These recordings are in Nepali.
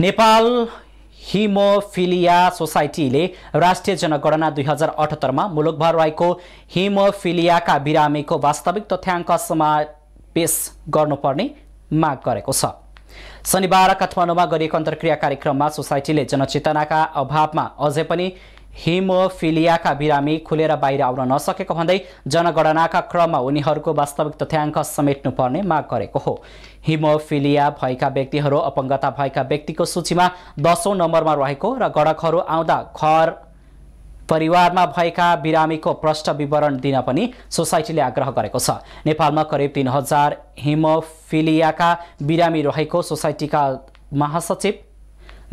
नेपाल हिमोफिलिया सोसाइटीले राष्ट्रिय जनगणना दुई हजार अठहत्तरमा मुलुकभर रहेको हिमोफिलियाका बिरामीको वास्तविक तथ्याङ्क समावेश गर्नुपर्ने माग गरेको छ शनिबार काठमाडौँमा गरिएको अन्तर्क्रिया कार्यक्रममा सोसाइटीले जनचेतनाका अभावमा अझै पनि हिमोफिलियाका बिरामी खुलेर बाहिर आउन नसकेको भन्दै जनगणनाका क्रममा उनीहरूको वास्तविक तथ्याङ्क समेट्नुपर्ने माग गरेको हो हिमोफिलिया भएका व्यक्तिहरू अपङ्गता भएका व्यक्तिको सूचीमा दसौँ नम्बरमा रहेको र गणकहरू आउँदा घर परिवारमा भएका बिरामीको प्रष्ट विवरण दिन पनि सोसाइटीले आग्रह गरेको छ नेपालमा करिब तिन हजार हिमोफिलियाका बिरामी रहेको सोसाइटीका महासचिव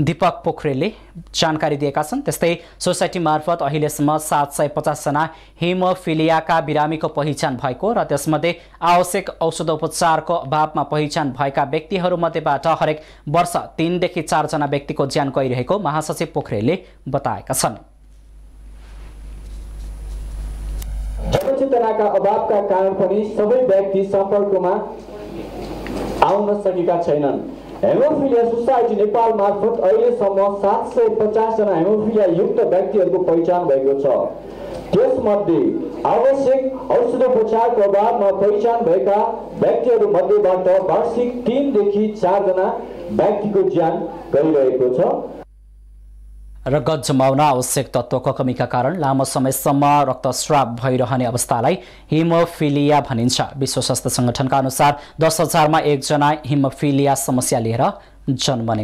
दीपक पोखरेलले जानकारी दिएका छन् त्यस्तै सोसाइटी मार्फत अहिलेसम्म सात सय पचासजना हिमोफिलियाका बिरामीको पहिचान भएको र त्यसमध्ये आवश्यक औषधोपचारको अभावमा पहिचान भएका व्यक्तिहरूमध्येबाट हरेक वर्ष तिनदेखि चारजना व्यक्तिको ज्यान गइरहेको महासचिव पोखरेलले बताएका छन् जनचेतनाका अभावका कारण पनि सबै व्यक्ति सम्पर्कमा आउन सकेका छैनन् हेमोफिलिया सोसाइटी नेपाल मार्फत अहिलेसम्म सात सय पचासजना हेमोफिलिया युक्त व्यक्तिहरूको पहिचान भएको छ त्यसमध्ये आवश्यक औषधोपचारको अभावमा पहिचान भएका व्यक्तिहरू मध्येबाट वार्षिक तिनदेखि चारजना व्यक्तिको ज्यान गइरहेको छ रगत जमाउन आवश्यक तत्त्वको कमीका कारण लामो समयसम्म रक्तस्राव भइरहने अवस्थालाई हिमोफिलिया भनिन्छ विश्व स्वास्थ्य सङ्गठनका अनुसार दस हजारमा एकजना हिमोफिलिया समस्या लिएर जन्मने